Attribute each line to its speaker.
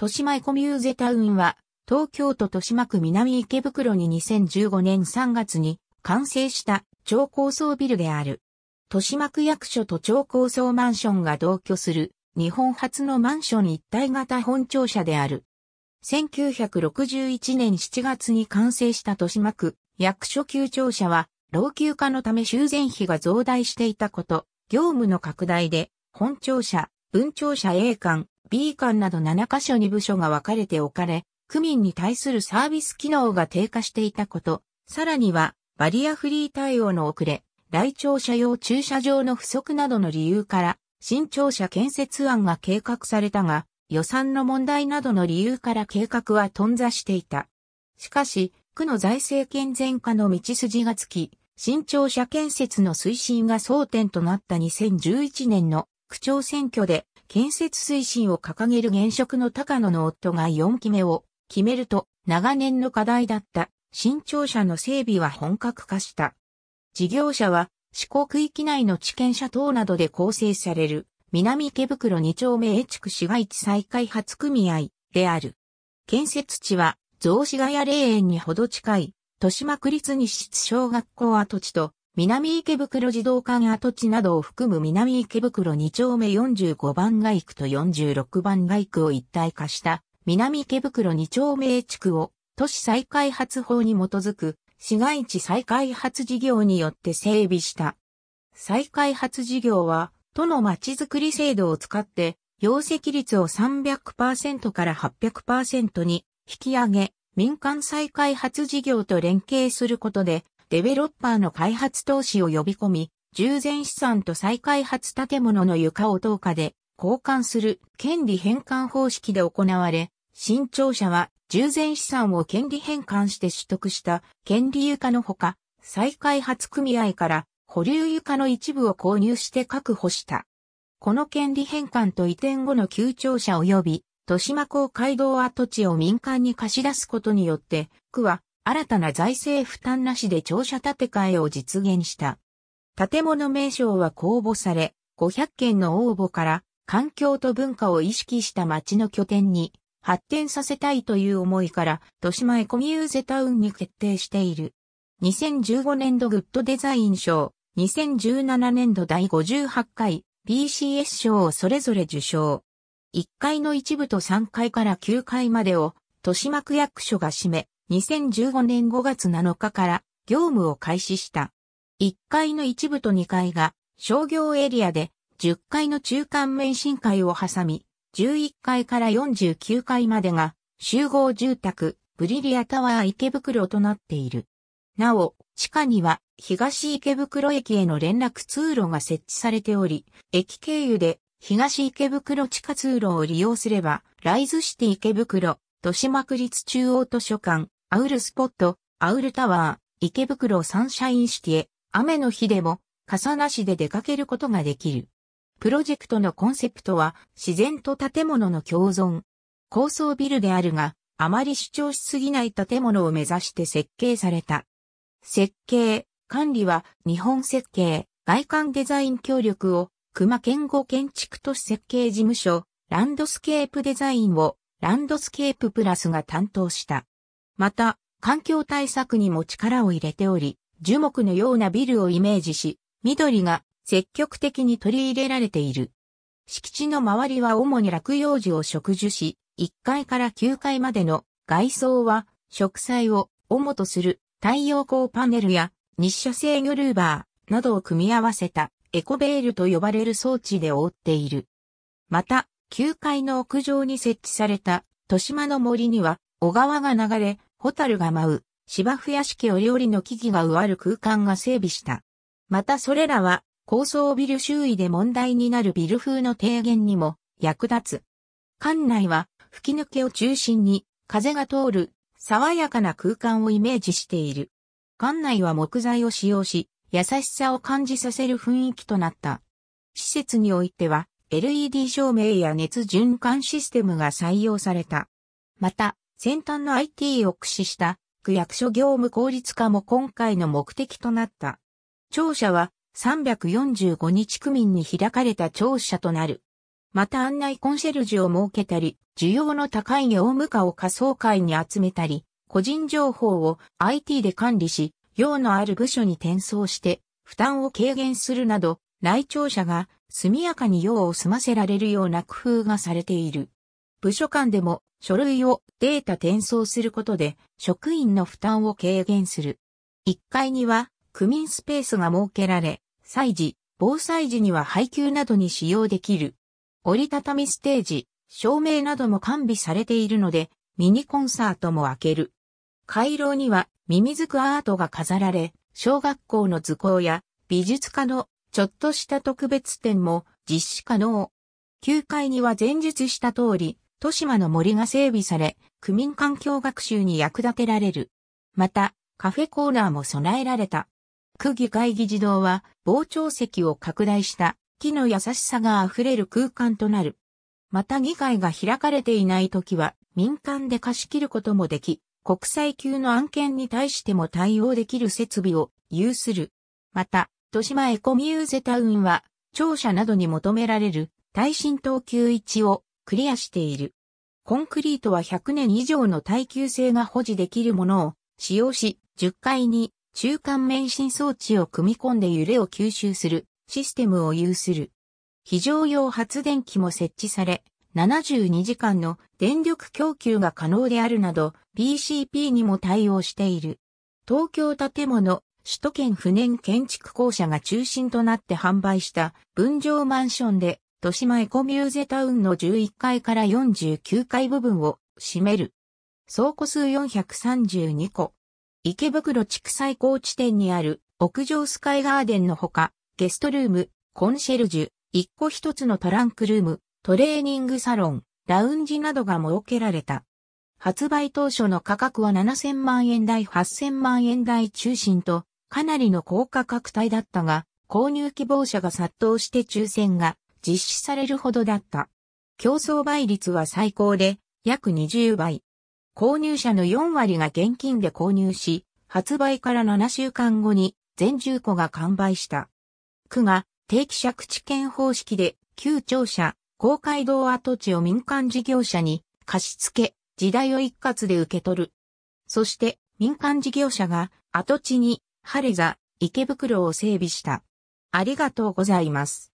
Speaker 1: 豊島エコミューゼタウンは、東京都豊島区南池袋に2015年3月に完成した超高層ビルである。豊島区役所と超高層マンションが同居する日本初のマンション一体型本庁舎である。1961年7月に完成した豊島区役所旧庁舎は老朽化のため修繕費が増大していたこと、業務の拡大で本庁舎、分庁舎 A 館、B 館など7カ所に部署が分かれて置かれ、区民に対するサービス機能が低下していたこと、さらにはバリアフリー対応の遅れ、来庁舎用駐車場の不足などの理由から、新庁舎建設案が計画されたが、予算の問題などの理由から計画は頓挫していた。しかし、区の財政健全化の道筋がつき、新庁舎建設の推進が争点となった2011年の区長選挙で建設推進を掲げる現職の高野の夫が4期目を決めると長年の課題だった新庁舎の整備は本格化した。事業者は四国域内の地権者等などで構成される南池袋2丁目 A 地区市街地再開発組合である。建設地は雑司ヶ谷霊園にほど近い豊島区立西小学校跡地と南池袋児童館跡地などを含む南池袋2丁目45番街区と46番街区を一体化した南池袋2丁目地区を都市再開発法に基づく市街地再開発事業によって整備した。再開発事業は都のまちづくり制度を使って容積率を300%から800%に引き上げ民間再開発事業と連携することでデベロッパーの開発投資を呼び込み、従前資産と再開発建物の床を等価で交換する権利返還方式で行われ、新庁舎は従前資産を権利返還して取得した権利床のほか、再開発組合から保留床の一部を購入して確保した。この権利返還と移転後の旧庁舎及び、豊島公会堂跡地を民間に貸し出すことによって、区は新たな財政負担なしで庁舎建て替えを実現した。建物名称は公募され、500件の応募から環境と文化を意識した街の拠点に発展させたいという思いから、豊島エコミューゼタウンに決定している。2015年度グッドデザイン賞、2017年度第58回 BCS 賞をそれぞれ受賞。1階の一部と3階から9階までを豊島区役所が占め、2015年5月7日から業務を開始した。1階の一部と2階が商業エリアで10階の中間免震階を挟み、11階から49階までが集合住宅ブリリアタワー池袋となっている。なお、地下には東池袋駅への連絡通路が設置されており、駅経由で東池袋地下通路を利用すれば、ライズシティ池袋、豊島区立中央図書館、アウルスポット、アウルタワー、池袋サンシャインシティへ、雨の日でも、傘なしで出かけることができる。プロジェクトのコンセプトは、自然と建物の共存。高層ビルであるが、あまり主張しすぎない建物を目指して設計された。設計、管理は日本設計、外観デザイン協力を、熊健吾建築都市設計事務所、ランドスケープデザインを、ランドスケーププラスが担当した。また、環境対策にも力を入れており、樹木のようなビルをイメージし、緑が積極的に取り入れられている。敷地の周りは主に落葉樹を植樹し、1階から9階までの外装は植栽を主とする太陽光パネルや日射制御ルーバーなどを組み合わせたエコベールと呼ばれる装置で覆っている。また、9階の屋上に設置された豊島の森には小川が流れ、ホタルが舞う、芝生屋敷お料理の木々が植わる空間が整備した。またそれらは、高層ビル周囲で問題になるビル風の低減にも役立つ。館内は吹き抜けを中心に風が通る爽やかな空間をイメージしている。館内は木材を使用し、優しさを感じさせる雰囲気となった。施設においては LED 照明や熱循環システムが採用された。また、先端の IT を駆使した区役所業務効率化も今回の目的となった。庁舎は345日区民に開かれた庁舎となる。また案内コンシェルジュを設けたり、需要の高い業務課を仮想会に集めたり、個人情報を IT で管理し、用のある部署に転送して、負担を軽減するなど、来庁者が速やかに用を済ませられるような工夫がされている。部署間でも書類をデータ転送することで職員の負担を軽減する。1階には区民スペースが設けられ、祭事、防災時には配給などに使用できる。折りたたみステージ、照明なども完備されているので、ミニコンサートも開ける。回廊にはミミズクアートが飾られ、小学校の図工や美術家のちょっとした特別展も実施可能。9階には前述した通り、豊島の森が整備され、区民環境学習に役立てられる。また、カフェコーナーも備えられた。区議会議事堂は傍聴席を拡大した木の優しさが溢れる空間となる。また議会が開かれていない時は民間で貸し切ることもでき、国際級の案件に対しても対応できる設備を有する。また、豊島エコミューゼタウンは、庁舎などに求められる耐震等級1をクリアしている。コンクリートは100年以上の耐久性が保持できるものを使用し、10階に中間免震装置を組み込んで揺れを吸収するシステムを有する。非常用発電機も設置され、72時間の電力供給が可能であるなど、BCP にも対応している。東京建物、首都圏不燃建築公社が中心となって販売した分譲マンションで、豊島エコミューゼタウンの11階から49階部分を占める。倉庫数432個。池袋地区最高地点にある屋上スカイガーデンのほか、ゲストルーム、コンシェルジュ、一個一つのトランクルーム、トレーニングサロン、ラウンジなどが設けられた。発売当初の価格は7000万円台8000万円台中心と、かなりの高価格帯だったが、購入希望者が殺到して抽選が実施されるほどだった。競争倍率は最高で約20倍。購入者の4割が現金で購入し、発売から7週間後に全10個が完売した。区が定期借地権方式で旧庁舎、公会堂跡地を民間事業者に貸し付け、時代を一括で受け取る。そして民間事業者が跡地に晴れ座、池袋を整備した。ありがとうございます。